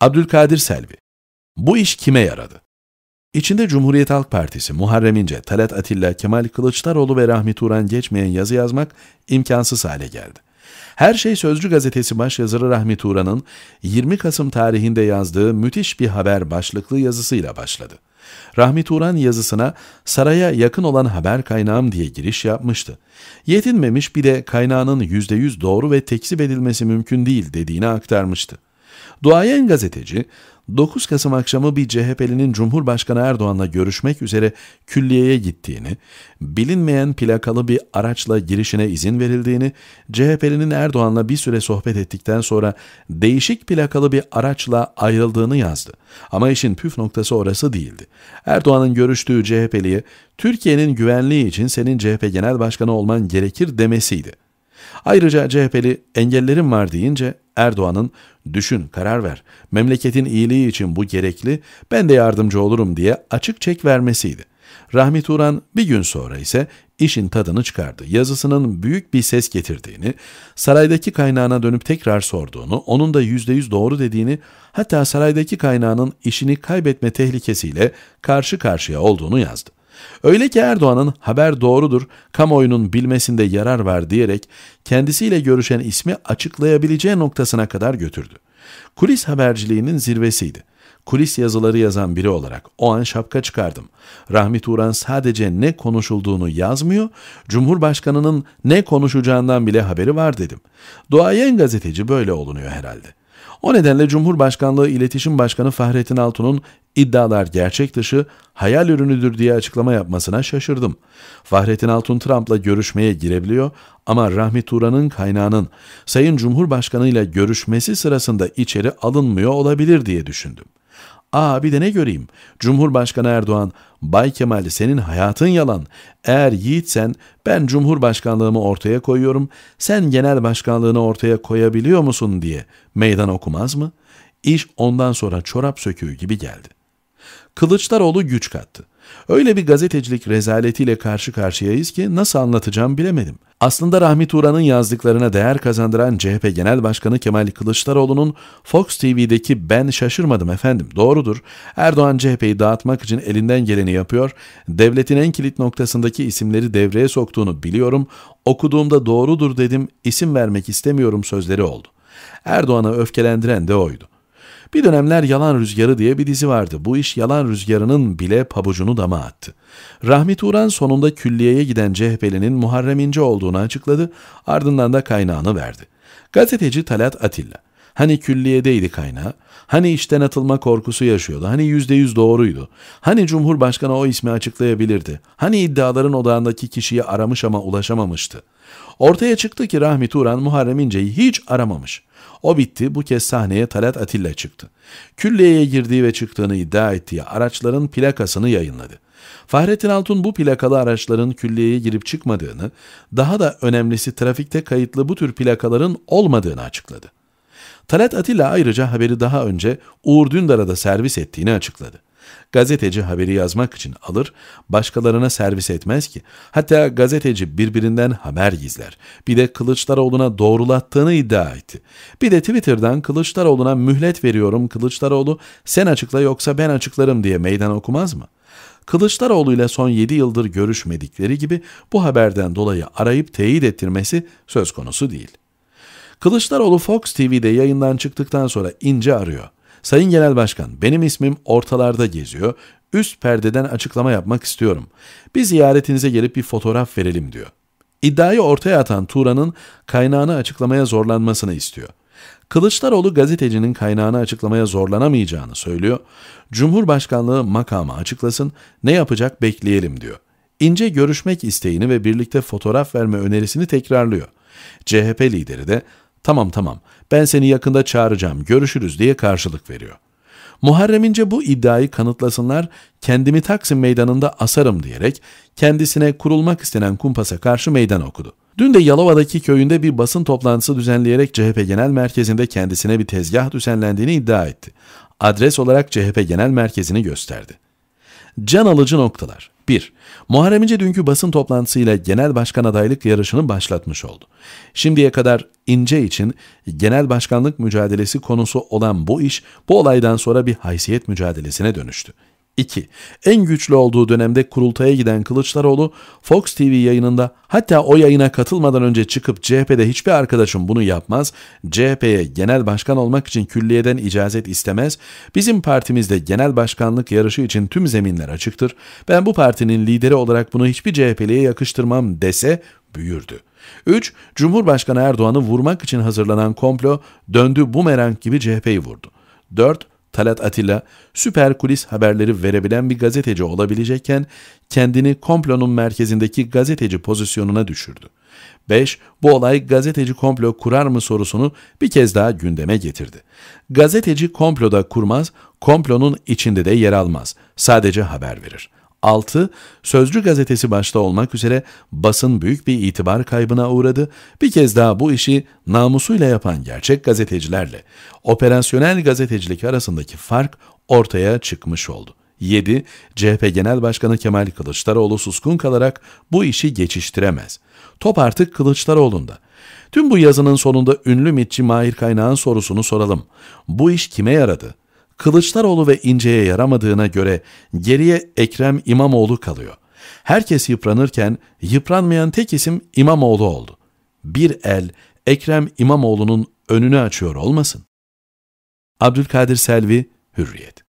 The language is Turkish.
Abdülkadir Selvi. Bu iş kime yaradı? İçinde Cumhuriyet Halk Partisi, Muharrem İnce, Talat Atilla, Kemal Kılıçdaroğlu ve Rahmi Turan geçmeyen yazı yazmak imkansız hale geldi. Her şey Sözcü gazetesi başyazarı Rahmi Turan'ın 20 Kasım tarihinde yazdığı müthiş bir haber başlıklı yazısıyla başladı. Rahmi Turan yazısına saraya yakın olan haber kaynağım diye giriş yapmıştı. Yetinmemiş bir de kaynağının %100 doğru ve tekzip edilmesi mümkün değil dediğini aktarmıştı. Duayen gazeteci 9 Kasım akşamı bir CHP'linin Cumhurbaşkanı Erdoğan'la görüşmek üzere külliyeye gittiğini, bilinmeyen plakalı bir araçla girişine izin verildiğini, CHP'linin Erdoğan'la bir süre sohbet ettikten sonra değişik plakalı bir araçla ayrıldığını yazdı. Ama işin püf noktası orası değildi. Erdoğan'ın görüştüğü CHP'liye, Türkiye'nin güvenliği için senin CHP Genel Başkanı olman gerekir demesiydi. Ayrıca CHP'li engellerim var deyince Erdoğan'ın düşün karar ver memleketin iyiliği için bu gerekli ben de yardımcı olurum diye açık çek vermesiydi. Rahmi Turan bir gün sonra ise işin tadını çıkardı. Yazısının büyük bir ses getirdiğini, saraydaki kaynağına dönüp tekrar sorduğunu, onun da %100 doğru dediğini, hatta saraydaki kaynağının işini kaybetme tehlikesiyle karşı karşıya olduğunu yazdı. Öyle ki Erdoğan'ın haber doğrudur, kamuoyunun bilmesinde yarar var diyerek kendisiyle görüşen ismi açıklayabileceği noktasına kadar götürdü. Kulis haberciliğinin zirvesiydi. Kulis yazıları yazan biri olarak o an şapka çıkardım. Rahmi Turan sadece ne konuşulduğunu yazmıyor, Cumhurbaşkanı'nın ne konuşacağından bile haberi var dedim. Doğayen gazeteci böyle olunuyor herhalde. O nedenle Cumhurbaşkanlığı İletişim Başkanı Fahrettin Altun'un iddialar gerçek dışı, hayal ürünüdür diye açıklama yapmasına şaşırdım. Fahrettin Altun Trump'la görüşmeye girebiliyor ama Rahmi Turan'ın kaynağının Sayın Cumhurbaşkanı ile görüşmesi sırasında içeri alınmıyor olabilir diye düşündüm. Aa bir de ne göreyim? Cumhurbaşkanı Erdoğan, Bay Kemal senin hayatın yalan. Eğer yiğitsen ben Cumhurbaşkanlığımı ortaya koyuyorum. Sen genel başkanlığını ortaya koyabiliyor musun diye meydan okumaz mı? İş ondan sonra çorap söküğü gibi geldi. Kılıçdaroğlu güç kattı. Öyle bir gazetecilik rezaletiyle karşı karşıyayız ki nasıl anlatacağım bilemedim. Aslında Rahmi Turan'ın yazdıklarına değer kazandıran CHP Genel Başkanı Kemal Kılıçdaroğlu'nun Fox TV'deki ben şaşırmadım efendim doğrudur. Erdoğan CHP'yi dağıtmak için elinden geleni yapıyor. Devletin en kilit noktasındaki isimleri devreye soktuğunu biliyorum. Okuduğumda doğrudur dedim isim vermek istemiyorum sözleri oldu. Erdoğan'ı öfkelendiren de oydu. Bir dönemler Yalan Rüzgarı diye bir dizi vardı. Bu iş Yalan Rüzgarı'nın bile pabucunu dama attı. Rahmi Turan sonunda külliyeye giden CHP'linin Muharrem İnce olduğunu açıkladı, ardından da kaynağını verdi. Gazeteci Talat Atilla, Hani külliyedeydi kaynağı? Hani işten atılma korkusu yaşıyordu? Hani yüzde yüz doğruydu? Hani Cumhurbaşkanı o ismi açıklayabilirdi? Hani iddiaların odağındaki kişiyi aramış ama ulaşamamıştı? Ortaya çıktı ki Rahmi Turan Muharrem İnce'yi hiç aramamış. O bitti bu kez sahneye Talat Atilla çıktı. Külliye'ye girdiği ve çıktığını iddia ettiği araçların plakasını yayınladı. Fahrettin Altun bu plakalı araçların külliyeye girip çıkmadığını, daha da önemlisi trafikte kayıtlı bu tür plakaların olmadığını açıkladı. Talat Atilla ayrıca haberi daha önce Uğur Dündar'a da servis ettiğini açıkladı. Gazeteci haberi yazmak için alır, başkalarına servis etmez ki. Hatta gazeteci birbirinden haber gizler. Bir de Kılıçdaroğlu'na doğrulattığını iddia etti. Bir de Twitter'dan Kılıçdaroğlu'na mühlet veriyorum Kılıçdaroğlu sen açıkla yoksa ben açıklarım diye meydan okumaz mı? Kılıçdaroğlu ile son 7 yıldır görüşmedikleri gibi bu haberden dolayı arayıp teyit ettirmesi söz konusu değil.'' Kılıçdaroğlu Fox TV'de yayından çıktıktan sonra ince arıyor. Sayın Genel Başkan, benim ismim ortalarda geziyor. Üst perdeden açıklama yapmak istiyorum. Bir ziyaretinize gelip bir fotoğraf verelim diyor. İddiayı ortaya atan Turan'ın kaynağını açıklamaya zorlanmasını istiyor. Kılıçdaroğlu gazetecinin kaynağını açıklamaya zorlanamayacağını söylüyor. Cumhurbaşkanlığı makamı açıklasın, ne yapacak bekleyelim diyor. İnce görüşmek isteğini ve birlikte fotoğraf verme önerisini tekrarlıyor. CHP lideri de Tamam tamam ben seni yakında çağıracağım görüşürüz diye karşılık veriyor. Muharrem'ince bu iddiayı kanıtlasınlar kendimi Taksim meydanında asarım diyerek kendisine kurulmak istenen kumpasa karşı meydan okudu. Dün de Yalova'daki köyünde bir basın toplantısı düzenleyerek CHP Genel Merkezi'nde kendisine bir tezgah düzenlendiğini iddia etti. Adres olarak CHP Genel Merkezi'ni gösterdi. Can alıcı noktalar. 1. Muharrem İnce dünkü basın toplantısıyla genel başkan adaylık yarışını başlatmış oldu. Şimdiye kadar İnce için genel başkanlık mücadelesi konusu olan bu iş bu olaydan sonra bir haysiyet mücadelesine dönüştü. 2. En güçlü olduğu dönemde kurultaya giden Kılıçdaroğlu, Fox TV yayınında hatta o yayına katılmadan önce çıkıp CHP'de hiçbir arkadaşım bunu yapmaz, CHP'ye genel başkan olmak için külliyeden icazet istemez, bizim partimizde genel başkanlık yarışı için tüm zeminler açıktır, ben bu partinin lideri olarak bunu hiçbir CHP'liye yakıştırmam dese büyürdü. 3. Cumhurbaşkanı Erdoğan'ı vurmak için hazırlanan komplo döndü bumerang gibi CHP'yi vurdu. 4. Talat Atilla süper kulis haberleri verebilen bir gazeteci olabilecekken kendini komplonun merkezindeki gazeteci pozisyonuna düşürdü. 5. Bu olay gazeteci komplo kurar mı sorusunu bir kez daha gündeme getirdi. Gazeteci komploda kurmaz, komplonun içinde de yer almaz. Sadece haber verir. 6. Sözcü gazetesi başta olmak üzere basın büyük bir itibar kaybına uğradı. Bir kez daha bu işi namusuyla yapan gerçek gazetecilerle operasyonel gazetecilik arasındaki fark ortaya çıkmış oldu. 7. CHP Genel Başkanı Kemal Kılıçdaroğlu suskun kalarak bu işi geçiştiremez. Top artık Kılıçdaroğlu'nda. Tüm bu yazının sonunda ünlü mitçi Mahir Kaynağ'ın sorusunu soralım. Bu iş kime yaradı? Kılıçdaroğlu ve İnce'ye yaramadığına göre geriye Ekrem İmamoğlu kalıyor. Herkes yıpranırken yıpranmayan tek isim İmamoğlu oldu. Bir el Ekrem İmamoğlu'nun önünü açıyor olmasın? Abdülkadir Selvi, Hürriyet